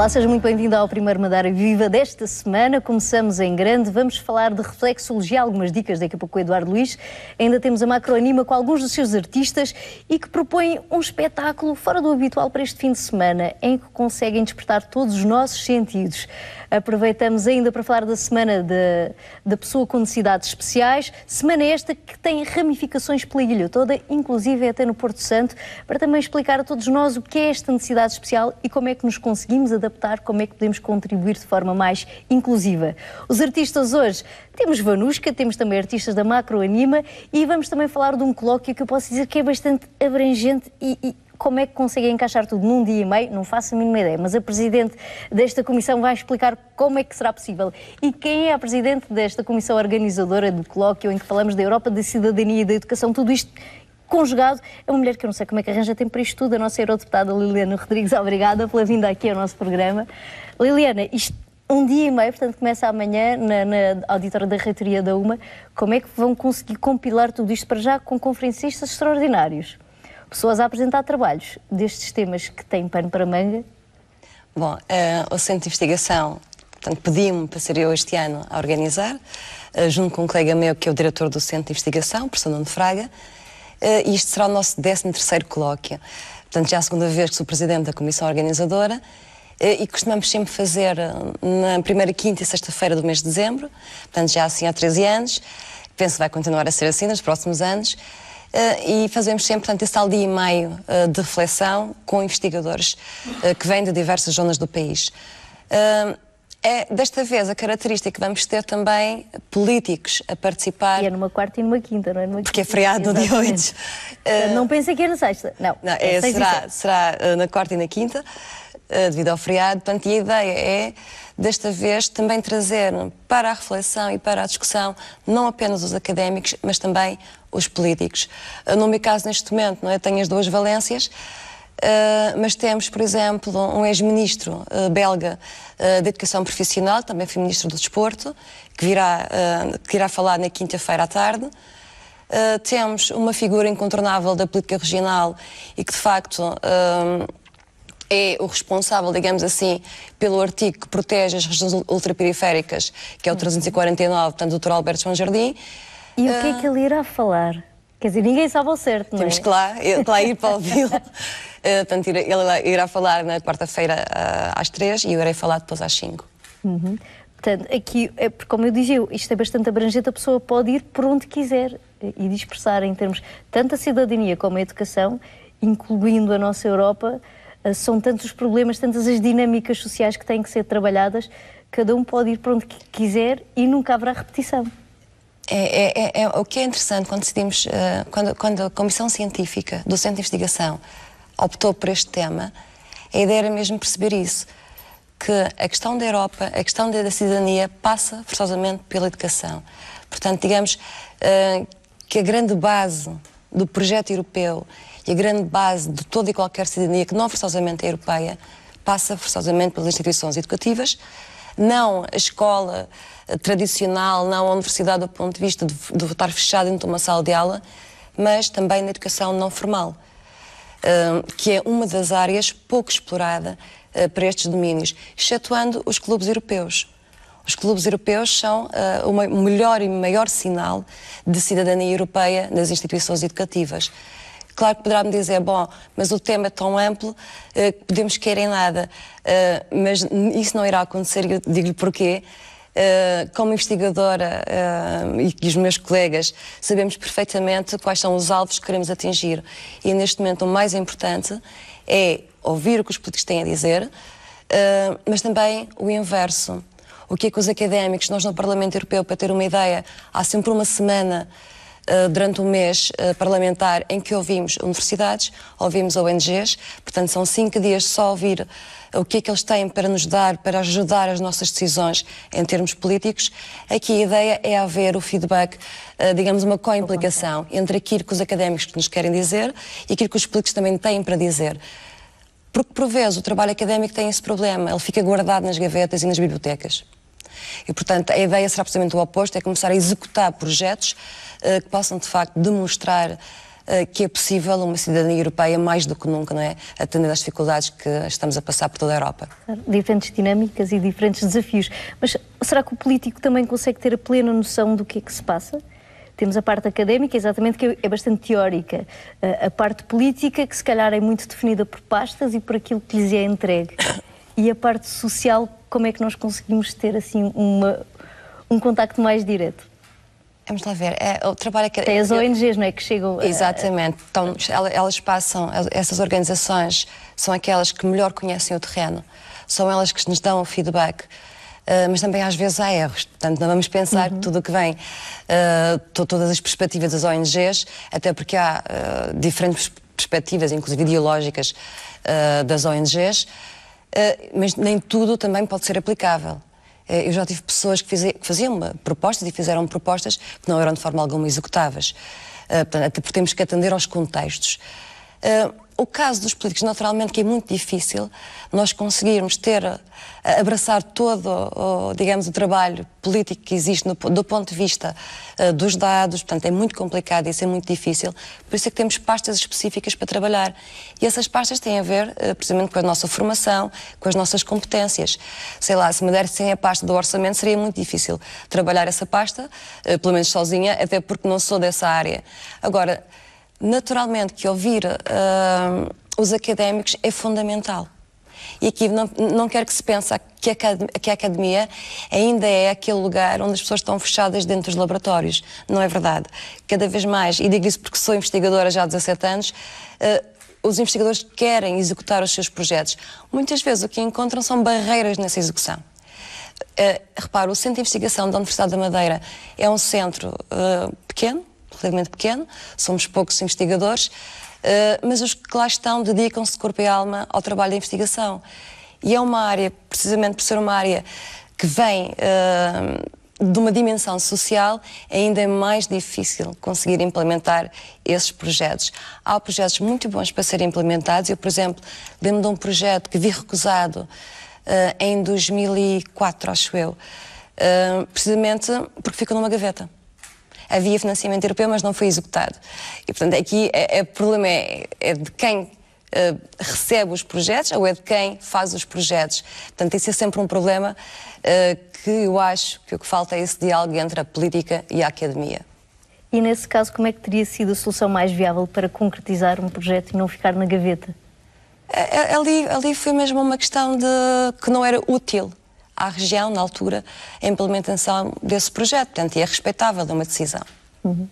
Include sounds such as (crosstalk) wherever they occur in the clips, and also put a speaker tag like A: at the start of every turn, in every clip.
A: Olá, seja muito bem-vindo ao primeiro Madeira Viva desta semana. Começamos em grande, vamos falar de reflexologia, algumas dicas daqui a pouco com o Eduardo Luís. Ainda temos a Macroanima com alguns dos seus artistas e que propõe um espetáculo fora do habitual para este fim de semana, em que conseguem despertar todos os nossos sentidos. Aproveitamos ainda para falar da Semana da Pessoa com Necessidades Especiais, semana esta que tem ramificações pela ilha toda, inclusive até no Porto Santo, para também explicar a todos nós o que é esta necessidade especial e como é que nos conseguimos adaptar, como é que podemos contribuir de forma mais inclusiva. Os artistas hoje temos Vanusca, temos também artistas da Macro Anima e vamos também falar de um colóquio que eu posso dizer que é bastante abrangente e, e como é que conseguem encaixar tudo num dia e meio? Não faço a mínima ideia, mas a Presidente desta Comissão vai explicar como é que será possível. E quem é a Presidente desta Comissão Organizadora do colóquio em que falamos da Europa, da cidadania e da educação, tudo isto conjugado. É uma mulher que eu não sei como é que arranja tempo para isto tudo, a nossa eurodeputada Liliana Rodrigues. Obrigada pela vinda aqui ao nosso programa. Liliana, isto um dia e meio, portanto começa amanhã na, na auditória da reitoria da UMA. Como é que vão conseguir compilar tudo isto para já com conferencistas extraordinários? pessoas a apresentar trabalhos destes temas que têm pano para manga? Bom, uh, o Centro
B: de Investigação portanto, pediu-me para ser eu este ano a organizar, uh, junto com um colega meu que é o diretor do Centro de Investigação, professor Nuno Fraga, uh, e isto será o nosso 13º colóquio. Portanto, já é a segunda vez que sou presidente da comissão organizadora e costumamos sempre fazer na primeira quinta e sexta-feira do mês de dezembro, portanto já assim há 13 anos, penso que vai continuar a ser assim nos próximos anos, eh, e fazemos sempre, portanto, esse tal dia e meio eh, de reflexão com investigadores eh, que vêm de diversas zonas do país. É, desta vez, a característica que vamos ter também políticos a
A: participar. E é numa quarta e numa quinta, não é? Numa porque é feriado no dia 8. Uh, não pensei que era sexta. Não, não é, é será,
B: será na quarta e na quinta, uh, devido ao feriado. Portanto, a ideia é desta vez também trazer para a reflexão e para a discussão não apenas os académicos, mas também os políticos. Eh, no meu caso, neste momento, não é? tenho as duas valências. Uh, mas temos, por exemplo, um ex-ministro uh, belga uh, de Educação Profissional, também foi ministro do Desporto, que virá, que irá falar na quinta-feira à tarde. temos uma figura incontornável da política regional e que, de facto, é o responsável, digamos assim, pelo artigo que protege as regiões ultraperiféricas, que é o 349, uhum. portanto, o Dr. Alberto João Jardim.
A: E o que é ah, que ele irá falar? Quer dizer, ninguém sabe ao certo, não é? Temos que lá, que
B: lá ir para ouvi-lo. (laughs) Ah, portanto, ele irá falar na quarta-feira ah, às três e eu irei falar depois às cinco.
A: Uhum. Portanto, aqui, é, como eu dizia, isto é bastante abrangente, a pessoa pode ir por onde quiser e dispersar em termos tanto a cidadania como a educação, incluindo a nossa Europa, ah, são tantos os problemas, tantas as dinâmicas sociais que têm que ser trabalhadas, cada um pode ir para onde quiser e nunca haverá repetição.
B: É, é, é, é o que é interessante quando decidimos, ah, quando, quando a Comissão Científica do Centro de Investigação optou por este tema, a ideia era mesmo perceber isso, que a questão da Europa, a questão da cidadania passa forçosamente pela educação. Portanto, digamos ah, que a grande base do projeto europeu e a grande base de toda e qualquer cidadania que não forçosamente é europeia passa forçosamente pelas instituições educativas, não a escola eh, tradicional, não a universidade do ponto de vista de, de estar fechado dentro de uma sala de aula, mas também na educação não formal, eh, que é uma das áreas pouco explorada eh, para estes domínios, excetuando os clubes europeus. Os clubes europeus são uh, o melhor e maior sinal de cidadania europeia nas instituições educativas. Claro que poderá-me dizer, bom, mas o tema é tão amplo uh, que podemos querer em nada, uh, mas isso não irá acontecer e eu digo-lhe porquê. Uh, como investigadora uh, e os meus colegas, sabemos perfeitamente quais são os alvos que queremos atingir. E neste momento o mais importante é ouvir o que os políticos têm a dizer, uh, mas também o inverso o que é que os académicos, nós no Parlamento Europeu, para ter uma ideia, há sempre uma semana eh, durante um mês eh, parlamentar em que ouvimos universidades, ouvimos ONGs, portanto são cinco dias só ouvir eh, o que é que eles têm para nos dar, para ajudar as nossas decisões em termos políticos. Aqui a ideia é haver o feedback, digamos, uma co-implicação entre aquilo que os académicos nos querem dizer e aquilo que os políticos também têm para dizer. Porque, por vezes, o trabalho académico tem esse problema, ele fica guardado nas gavetas e nas bibliotecas. E, portanto, a ideia será precisamente o oposto, é começar a executar projetos uh, que possam, de facto, demonstrar eh, que é possível uma cidadania europeia mais do que nunca, não é? Atendendo às dificuldades que estamos a passar por toda a Europa.
A: Diferentes dinâmicas e diferentes desafios. Mas será que o político também consegue ter a plena noção do que é que se passa? Temos a parte académica, exatamente, que é bastante teórica. Eh, a parte política, que se calhar é muito definida por pastas e por aquilo que lhes é entregue. E a parte social, como é que nós conseguimos ter assim uma, um contacto mais direto? Vamos lá ver. É, o
B: trabalho é que... Tem as ONGs, não é? Que chegam. Eh, Exatamente. Então, elas passam, essas organizações são aquelas que melhor conhecem o terreno, são elas que nos dão o feedback. Eh, mas também às vezes há erros. Portanto, não vamos pensar uhum. tudo o que vem, eh, todas as perspectivas das ONGs, até porque há diferentes perspectivas, inclusive ideológicas, das ONGs. Ah, mas nem tudo também pode ser aplicável. Ah, eu já tive pessoas que faziam propostas e fizeram propostas que não eram de forma alguma executáveis. Ah, portanto, até porque temos que atender aos contextos. O caso dos políticos, naturalmente, que é muito difícil nós conseguirmos ter, eh, abraçar todo, digamos, o trabalho político que existe no, do ponto de vista uh, dos dados, portanto, é muito complicado e isso é muito difícil. Por isso é que temos pastas específicas para trabalhar. E essas pastas têm a ver, uh, precisamente, com a nossa formação, com as nossas competências. Sei lá, se me dessem a pasta do orçamento, seria muito difícil trabalhar essa pasta, uh, pelo menos sozinha, até porque não sou dessa área. Agora, naturalmente que ouvir uh, os académicos é fundamental. E aqui não, não quero que se pense que a, academia ainda é aquele lugar onde as pessoas estão fechadas dentro dos laboratórios. Não é verdade. Cada vez mais, e digo isso porque sou investigadora já há 17 anos, uh, os investigadores querem executar os seus projetos. Muitas vezes o que encontram são barreiras nessa execução. Uh, reparo, o Centro de Investigação da Universidade da Madeira é um centro uh, pequeno, relativamente pequeno, somos poucos investigadores, eh, mas os que lá estão dedicam-se corpo e alma ao trabalho de investigação. E é uma área, precisamente por ser uma área que vem eh, de uma dimensão social, ainda é mais difícil conseguir implementar esses projetos. Há projetos muito bons para serem implementados. Eu, por exemplo, lembro de um projeto que vi recusado eh, em 2004, acho eu, precisamente porque ficou numa gaveta havia financiamento europeu, mas não foi executado. E, portanto, aqui é, é, o problema é, é de quem Uh, recebe os projetos ou é de quem faz os projetos. Portanto, isso é sempre um problema uh, que eu acho que o que falta é esse diálogo entre a política e a academia.
A: E nesse caso, como é que teria sido a solução mais viável para concretizar um projeto e não ficar na gaveta? Eh, ali, ali foi mesmo uma questão de que não era útil
B: à região, na altura, a implementação desse projeto. Portanto, e é respeitável é uma decisão. Uhum.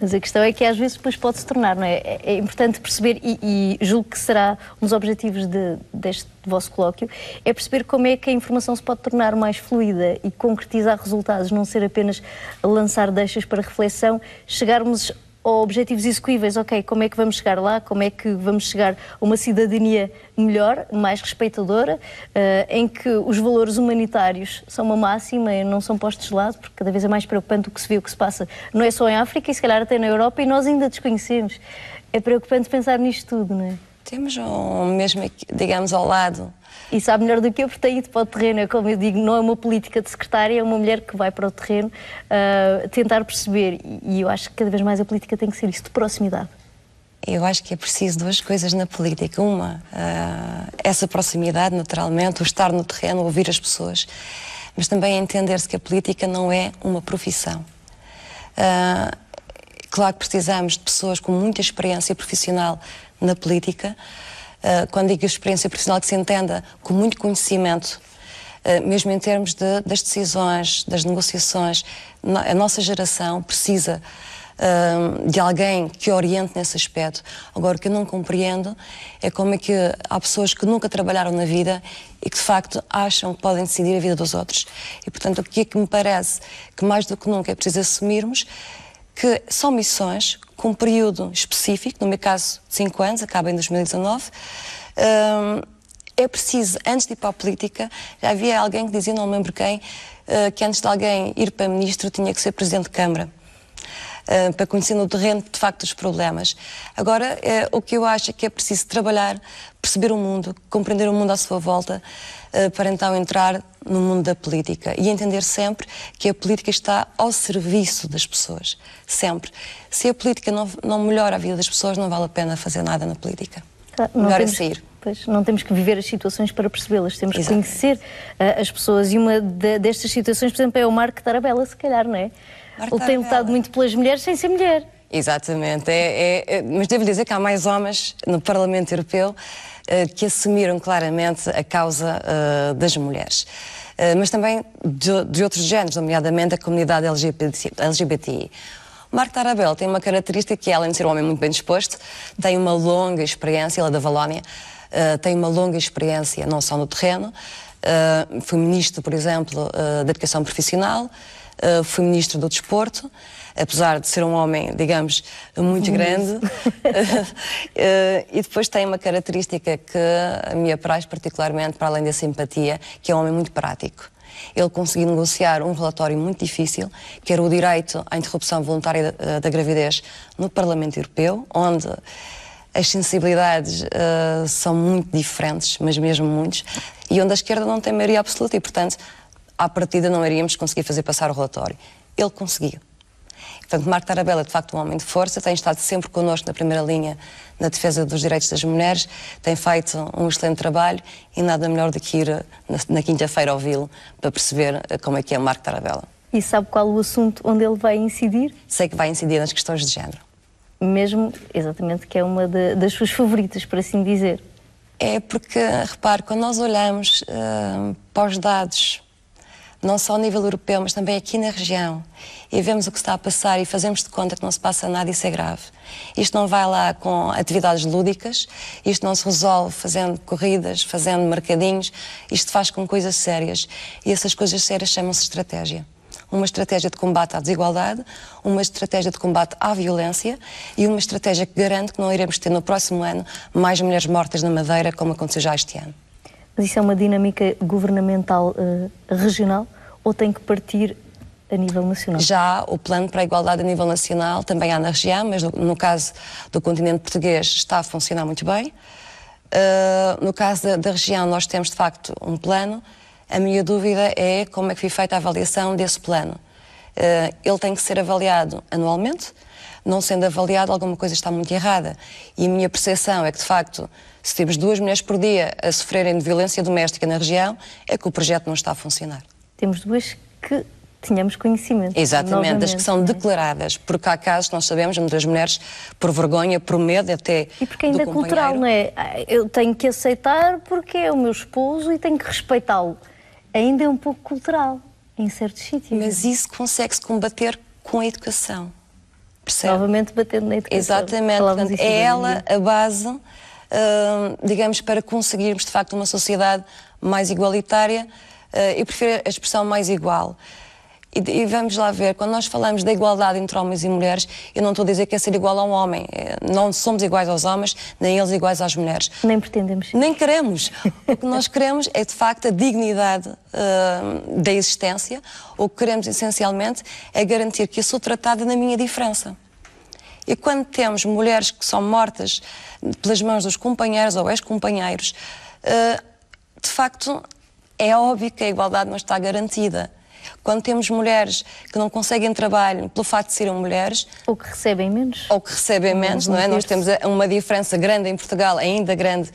A: Mas a questão é que às vezes depois pode se tornar, não é? é? É importante perceber, e, e julgo que será um dos objetivos de, deste vosso colóquio, é perceber como é que a informação se pode tornar mais fluida e concretizar resultados, não ser apenas lançar deixas para reflexão, chegarmos ou objetivos execuíveis, ok, como é que vamos chegar lá, como é que vamos chegar a uma cidadania melhor, mais respeitadora, eh, em que os valores humanitários são uma máxima e não são postos de lado, porque cada vez é mais preocupante o que se vê, o que se passa, não é só em África e se calhar até na Europa, e nós ainda desconhecemos. É preocupante pensar nisto tudo, não é? temos, um mesmo, digamos, ao lado. E sabe melhor do que eu, porque tem ido para o terreno. Como eu digo, não é uma política de secretária, é uma mulher que vai para o terreno uh, tentar perceber. E eu acho que cada vez mais a política tem que ser isso, de proximidade.
B: Eu acho que é preciso duas coisas na política. Uma, uh, essa proximidade, naturalmente, o estar no terreno, ouvir as pessoas, mas também entender-se que a política não é uma profissão. Uh, claro que precisamos de pessoas com muita experiência profissional na política. Eh, quando digo experiência profissional, que se entenda com muito conhecimento, eh, mesmo em termos de, das decisões, das negociações. A nossa geração precisa eh, de alguém que oriente nesse aspecto. Agora, o que eu não compreendo é como é que há pessoas que nunca trabalharam na vida e que de facto acham que podem decidir a vida dos outros. E portanto, o que é que me parece que mais do que nunca é preciso assumirmos que são missões com um período específico, no meu caso, de 5 anos, acaba em 2019. é hum, preciso, antes de ir para a política, já havia alguém que dizia, não me lembro quem, eh, que antes de alguém ir para ministro tinha que ser presidente de Câmara. Ah, para conhecer no terreno, de facto, os problemas. Agora, é o que eu acho é que é preciso trabalhar, perceber o mundo, compreender o mundo à sua volta, eh, para então entrar no mundo da política e entender sempre que a política está ao serviço das pessoas. Sempre. Se a política não, não melhora a vida das pessoas, não vale a pena fazer nada na política.
A: Ah, melhor é temos... é sair não temos que viver as situações para percebê-las, temos Exato. que conhecer uh, as pessoas. E uma de, destas situações, por exemplo, é o Marco Tarabella, se calhar, não é? Marta ele tem lutado muito pelas mulheres sem ser mulher. Exatamente. É, é, mas devo dizer que há mais homens no
B: Parlamento Europeu eh, que assumiram claramente a causa uh, das mulheres. Uh, mas também de, de, outros géneros, nomeadamente a comunidade LGBT, LGBTI. Marco Tarabel tem uma característica que é, além de ser um homem muito bem disposto, tem uma longa experiência, ele é da Valónia, uh, tem uma longa experiência não só no terreno, foi ministro, por exemplo, da educação profissional, eh, fui ministro do Desporto, apesar de ser um homem, digamos, muito uhum. grande. (laughs) (laughs) Eh, e depois tem uma característica que me apraz particularmente, para além da simpatia, que é um homem muito prático. Ele conseguiu negociar um relatório muito difícil, que era o direito à interrupção voluntária da, eh, da gravidez no Parlamento Europeu, onde as sensibilidades uh, são muito diferentes, mas mesmo muitos, e onde a esquerda não tem maioria absoluta e, portanto, à partida não iríamos conseguir fazer passar o relatório. Ele conseguiu. Portanto, Marco Tarabella é de facto um homem de força, tem estado sempre connosco na primeira linha na defesa dos direitos das mulheres, tem feito um excelente trabalho e nada melhor do que ir eh, na, quinta-feira ouvi-lo para perceber eh, como é que é Marco Tarabella.
A: E sabe qual o assunto onde ele vai incidir? Sei que vai incidir nas questões de género. Mesmo, exatamente, que é uma de, das suas favoritas, por assim dizer. É porque, repare, quando nós olhamos uh, para os
B: dados não só a nível europeu, mas também aqui na região, e vemos o que está a passar e fazemos de conta que não se passa nada, isso é grave. Isto não vai lá com atividades lúdicas, isto não se resolve fazendo corridas, fazendo mercadinhos, isto faz com coisas sérias. E essas coisas sérias chamam-se estratégia uma estratégia de combate à desigualdade, uma estratégia de combate à violência e uma estratégia que garante que não iremos ter no próximo ano mais mulheres mortas na Madeira, como aconteceu já este ano.
A: Mas isso é uma dinâmica governamental uh, regional ou tem que partir a nível nacional?
B: Já o plano para a igualdade a nível nacional também há na região, mas no, no caso do continente português está a funcionar muito bem. Uh, no caso da, da, região, nós temos de facto um plano. A minha dúvida é como é que foi feita a avaliação desse plano. Uh, ele tem que ser avaliado anualmente não sendo avaliado, alguma coisa está muito errada. E a minha percepção é que, de facto, se temos duas mulheres por dia a sofrerem de violência doméstica na região, é que o projeto não está a funcionar.
A: Temos duas que tínhamos conhecimento. Exatamente, das que são
B: é? declaradas,
A: porque há casos, nós sabemos,
B: muitas mulheres, por vergonha, por medo até. E porque é ainda é cultural, não
A: é? Eu tenho que aceitar porque é o meu esposo e tenho que respeitá-lo. Ainda é um pouco cultural, em certos sítios. Mas isso consegue-se combater com a educação.
B: Percebe? Novamente batendo na educação. Exatamente. Portanto, é ela a base, uh, digamos, para conseguirmos de facto uma sociedade mais igualitária. Uh, eu prefiro a expressão mais igual. E, e, vamos lá ver, quando nós falamos da igualdade entre homens e mulheres, eu não estou a dizer que é ser igual a um homem. É, não somos iguais aos homens, nem eles iguais às mulheres. Nem pretendemos. Nem queremos. o que nós queremos é, de facto, a dignidade uh, da existência. O que queremos, essencialmente, é garantir que eu sou tratada na minha diferença. E quando temos mulheres que são mortas pelas mãos dos companheiros ou ex-companheiros, uh, de facto, é óbvio que a igualdade não está garantida. Quando temos mulheres que não conseguem trabalho pelo facto de serem mulheres. Ou que recebem menos. Ou que recebem ou menos, não é? Nós temos eh, uma diferença grande em Portugal, ainda grande,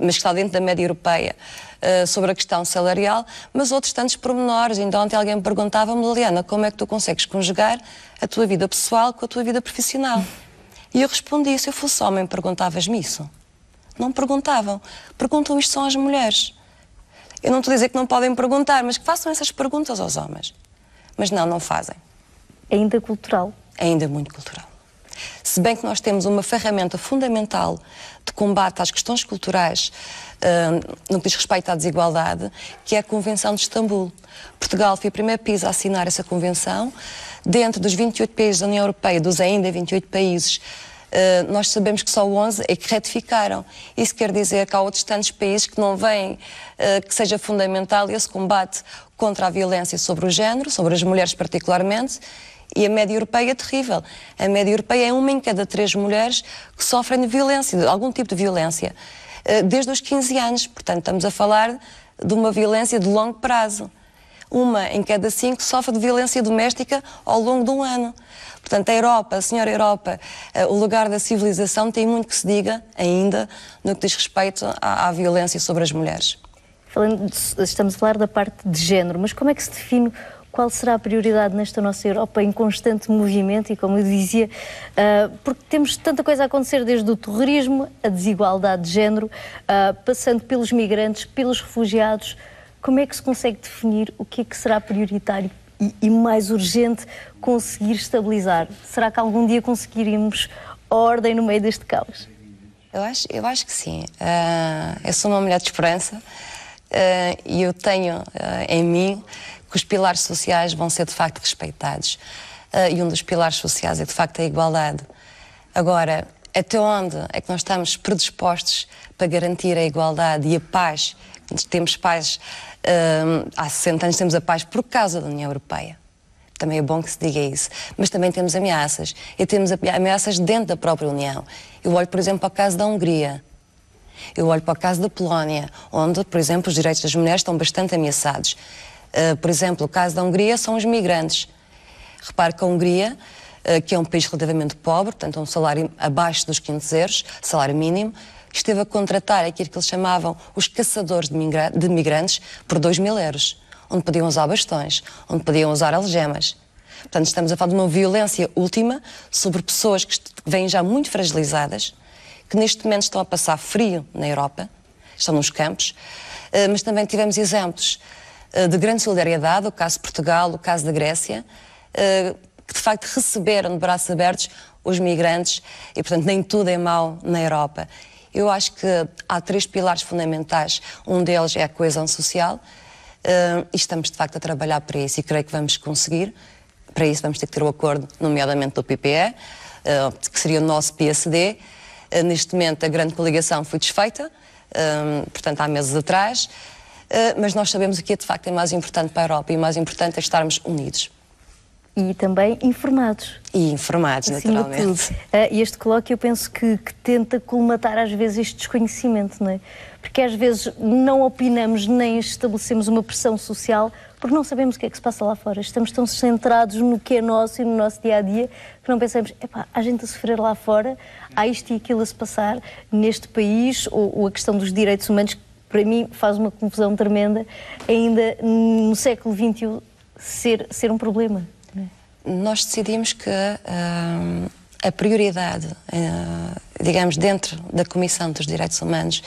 B: mas que está dentro da média europeia. Uh, sobre a questão salarial, mas outros tantos pormenores. Ainda ontem alguém me perguntava, Liliana, como é que tu consegues conjugar a tua vida pessoal com a tua vida profissional? E eu respondi: se eu fosse homem, perguntavas-me isso? Não perguntavam. Perguntam isto são as mulheres. Eu não estou a dizer que não podem perguntar, mas que façam essas perguntas aos homens. Mas não, não fazem.
A: É ainda cultural.
B: É ainda muito cultural. Se bem que nós temos uma ferramenta fundamental de combate às questões culturais uh, no que diz respeito à desigualdade, que é a Convenção de Istambul. Portugal foi o primeiro país a assinar essa convenção. Dentro dos 28 países da União Europeia, dos ainda 28 países eh, nós sabemos que só 11 é que retificaram. Isso quer dizer que há outros tantos países que não veem eh, que seja fundamental esse combate contra a violência sobre o género, sobre as mulheres particularmente, e a média europeia é terrível. A média europeia é uma em cada três mulheres que sofrem de violência, de algum tipo de violência, eh, desde os 15 anos. Portanto, estamos a falar de uma violência de longo prazo uma em cada cinco sofre de violência doméstica ao longo de um ano. Portanto, a Europa, a senhora Europa, eh, o lugar da civilização tem muito que se diga ainda no
A: que diz respeito à, à violência sobre as mulheres. estamos a falar da parte de género, mas como é que se define qual será a prioridade nesta nossa Europa em constante movimento e, como eu dizia, uh, porque temos tanta coisa a acontecer, desde o terrorismo, a desigualdade de género, uh, passando pelos migrantes, pelos refugiados, como é que se consegue definir o que é que será prioritário e, e mais urgente conseguir estabilizar? Será que algum dia conseguiremos ordem no meio deste caos? Eu acho, eu acho que
B: sim. Uh, eu sou uma mulher de esperança ah, e eu tenho uh, em mim que os pilares sociais vão ser de facto respeitados. e um dos pilares sociais é de facto a igualdade. Agora, até onde é que nós estamos predispostos para garantir a igualdade e a paz? Temos paz há 60 anos temos a paz por causa da União Europeia. Também é bom que se diga isso. Mas também temos ameaças. E temos ameaças dentro da própria União. Eu olho, por exemplo, para o caso da Hungria. Eu olho para o caso da Polónia, onde, por exemplo, os direitos das mulheres estão bastante ameaçados. Uh, por exemplo, o caso da Hungria são os migrantes. Repare que a Hungria, uh, que é um país relativamente pobre, portanto, é um salário abaixo dos 500 euros, salário mínimo, esteve a contratar aquilo que eles chamavam os caçadores de, de migrantes por 2 mil euros, onde podiam usar bastões, onde podiam usar algemas. Portanto, estamos a falar de uma violência última sobre pessoas que vêm já muito fragilizadas, que neste momento estão a passar frio na Europa, estão nos campos, eh, mas também tivemos exemplos eh, de grande solidariedade, o caso de Portugal, o caso da Grécia, eh, que de facto receberam de braços abertos os migrantes e, portanto, nem tudo é mau na Europa. Eu acho que há três pilares fundamentais. Um deles é a coesão social. Uh, e estamos, de facto, a trabalhar para isso e creio que vamos conseguir. Para isso, vamos ter que ter o um acordo, nomeadamente do PPE, uh, eh, que seria o nosso PSD. Uh, eh, neste momento, a grande coligação foi desfeita, portanto, há meses atrás. mas nós sabemos o que é, de facto, é mais importante para a Europa e mais importante é estarmos unidos
A: e também informados. E informados,
B: Acima naturalmente. Uh,
A: este colóquio eu penso que, que, tenta colmatar às vezes este desconhecimento, não é? Porque às vezes não opinamos nem estabelecemos uma pressão social porque não sabemos o que é que se passa lá fora. Estamos tão centrados no que é nosso e no nosso dia a dia que não pensamos, epá, há gente a sofrer lá fora, há isto e aquilo a se passar neste país, ou, ou a questão dos direitos humanos, que para mim faz uma confusão tremenda, ainda no século XXI ser, ser um problema nós decidimos que
B: uh, a prioridade, uh, digamos, dentro da Comissão dos Direitos Humanos,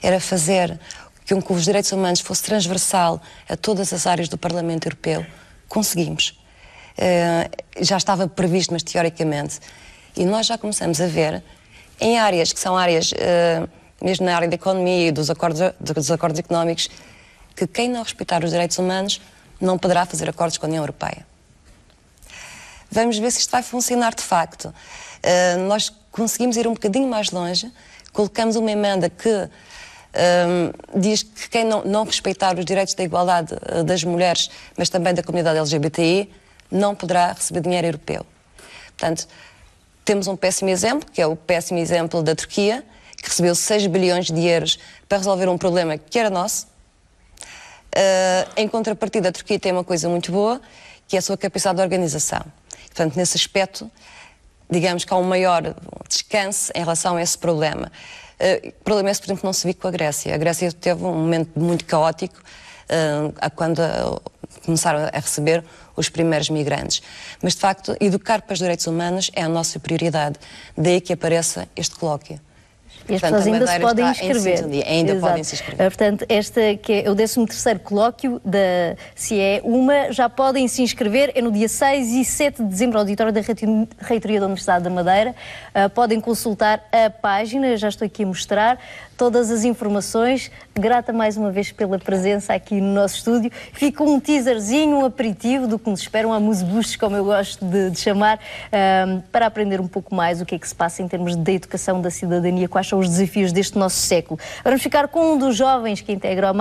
B: era fazer que um, os direitos humanos fosse transversal a todas as áreas do Parlamento Europeu. Conseguimos. Uh, já estava previsto, mas teoricamente. E nós já começamos a ver em áreas que são áreas, mesmo na área da economia e dos acordos, dos acordos económicos, que quem não respeitar os direitos humanos não poderá fazer acordos com a União Europeia vamos ver se isto vai funcionar de facto. Uh, nós conseguimos ir um bocadinho mais longe, colocamos uma emenda que um, eh, diz que quem não, não, respeitar os direitos da igualdade uh, das mulheres, mas também da comunidade LGBTI, não poderá receber dinheiro europeu. Portanto, temos um péssimo exemplo, que é o péssimo exemplo da Turquia, que recebeu 6 bilhões de euros para resolver um problema que era nosso. Uh, em contrapartida, a Turquia tem uma coisa muito boa, que é a sua capacidade de organização. Portanto, nesse aspecto, digamos que há um maior descanso em relação a esse problema. Uh, problema esse, por exemplo, não se viu com a Grécia. A Grécia teve um momento muito caótico uh, quando uh, começaram a receber os primeiros migrantes. Mas, de facto, educar para os direitos humanos é a nossa prioridade. Daí que apareça este colóquio.
A: E as Portanto, pessoas ainda se podem inscrever. ainda Exato. podem se inscrever. Ah, portanto, este que é o 13 terceiro colóquio da CIE é uma já podem se inscrever, é no dia 6 e 7 de dezembro, auditório da Reitoria da Universidade da Madeira. Uh, podem consultar a página, já estou aqui a mostrar todas as informações. Grata mais uma vez pela presença aqui no nosso estúdio. Fica um teaserzinho, um aperitivo do que nos espera, um amuse como eu gosto de, de chamar, um, ehm, para aprender um pouco mais o que é que se passa em termos da educação da cidadania, quais são os desafios deste nosso século. Vamos ficar com um dos jovens que integra a